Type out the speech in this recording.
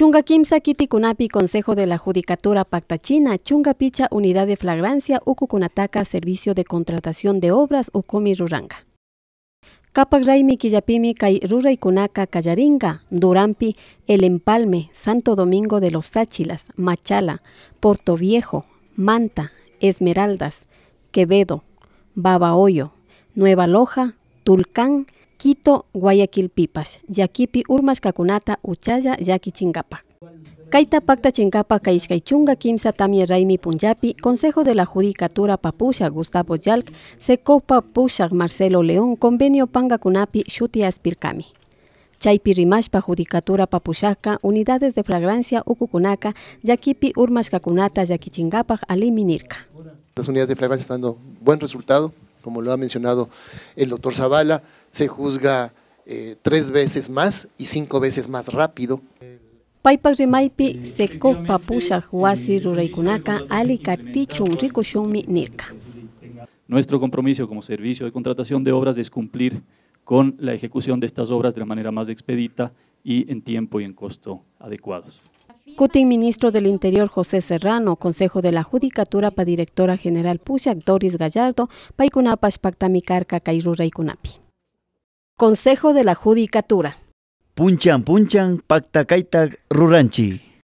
Chunga kimsa Kunapi, Consejo de la Judicatura Pactachina, Chunga picha Unidad de Flagrancia, Ucucunataca Servicio de Contratación de Obras, ukomi Ruranga. Capac quillapimi kai kunaka durampi, el empalme, Santo Domingo de los Sáchilas, Machala, Porto Viejo, Manta, Esmeraldas, Quevedo, Babahoyo, Nueva Loja, Tulcán, Quito, Guayaquil Pipas, Yaquipi Urmas kakunata Uchaya, Yaqui Kaita Pacta Chingapa Kaishkaichunga Kimsa Tamia Raimi Punyapi, Consejo de la Judicatura Papusha Gustavo Yalk, Secopa Pusha Marcelo León, Convenio Panga Kunapi, Shuti Aspirkami. rimashpa judicatura papushaka, unidades de Fragrancia, ukukunaka yaquipi urmashkakunata, yaquichingapaj, aliminirka. Las unidades de flagrancia están dando buen resultado, como lo ha mencionado el doctor Zavala, se juzga eh, tres veces más y cinco veces más rápido. Nuestro compromiso como servicio de contratación de obras es cumplir con la ejecución de estas obras de la manera más expedita y en tiempo y en costo adecuados. Cutin ministro del Interior José Serrano, Consejo de la Judicatura para Directora General Pushak Doris Gallardo, Paikunapash Pactamicarca y ikunapi. Consejo de la Judicatura. Punchan punchan pacta ruranchi.